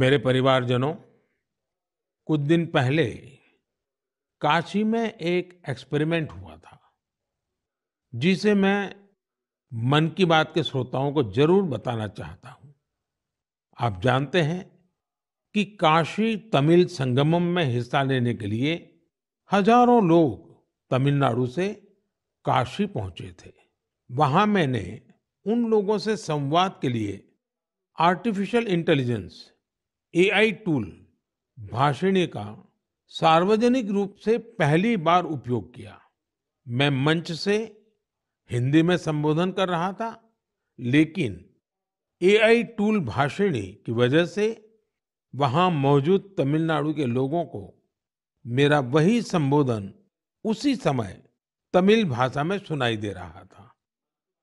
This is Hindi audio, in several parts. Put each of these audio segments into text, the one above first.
मेरे परिवारजनों कुछ दिन पहले काशी में एक एक्सपेरिमेंट हुआ था जिसे मैं मन की बात के श्रोताओं को जरूर बताना चाहता हूं आप जानते हैं कि काशी तमिल संगमम में हिस्सा लेने के लिए हजारों लोग तमिलनाडु से काशी पहुंचे थे वहां मैंने उन लोगों से संवाद के लिए artificial intelligence AI tool Bhashini का सार्वजनिक रूप से पहली बार उपयोग किया मैं मंच से हिंदी में संबोधन कर रहा था लेकिन एआई टूल भाषिणी की वजह से वहां मौजूद तमिलनाडु के लोगों को मेरा वही संबोधन उसी समय तमिल भाषा में सुनाई दे रहा था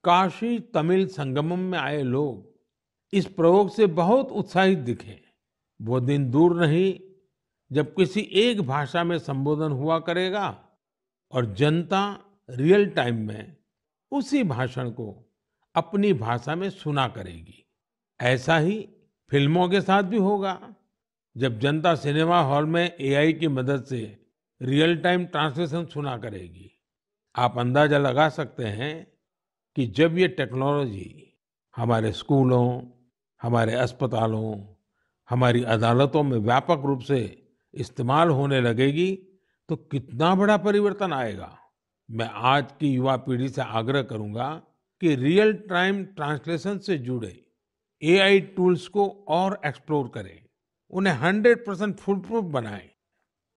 काशी तमिल संगमम में आए लोग इस प्रयोग से बहुत उत्साहित दिखे वो दिन दूर नहीं जब किसी एक भाषा में संबोधन हुआ करेगा और जनता रियल टाइम में उसी भाषण को अपनी भाषा में सुना करेगी ऐसा ही फिल्मों के साथ भी होगा जब जनता सिनेमा हॉल में एआई की मदद से रियल टाइम ट्रांसलेशन सुना करेगी आप अंदाजा लगा सकते हैं कि जब ये टेक्नोलॉजी हमारे स्कूलों हमारे अस्पतालों हमारी अदालतों में व्यापक रूप से इस्तेमाल होने लगेगी तो कितना बड़ा परिवर्तन आएगा मैं आज की युवा पीढ़ी से आग्रह करूंगा कि रियल टाइम ट्रांसलेशन से जुड़े एआई टूल्स को और एक्सप्लोर करें उन्हें 100 परसेंट फुल प्रूफ बनाएं